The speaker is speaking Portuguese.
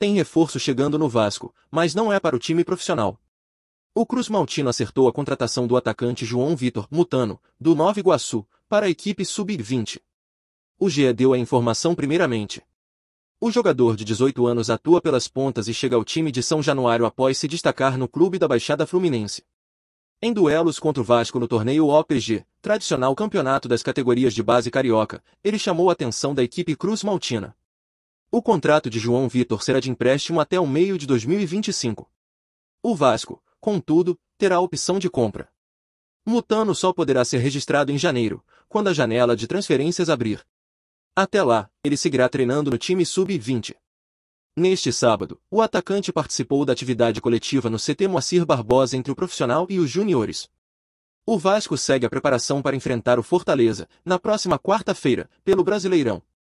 Tem reforço chegando no Vasco, mas não é para o time profissional. O Cruz Maltino acertou a contratação do atacante João Vitor Mutano, do Nova Iguaçu, para a equipe sub-20. O GE deu a informação primeiramente. O jogador de 18 anos atua pelas pontas e chega ao time de São Januário após se destacar no clube da Baixada Fluminense. Em duelos contra o Vasco no torneio OPG, tradicional campeonato das categorias de base carioca, ele chamou a atenção da equipe Cruz Maltina. O contrato de João Vitor será de empréstimo até o meio de 2025. O Vasco, contudo, terá a opção de compra. Mutano só poderá ser registrado em janeiro, quando a janela de transferências abrir. Até lá, ele seguirá treinando no time sub-20. Neste sábado, o atacante participou da atividade coletiva no CT Moacir Barbosa entre o profissional e os juniores. O Vasco segue a preparação para enfrentar o Fortaleza, na próxima quarta-feira, pelo Brasileirão,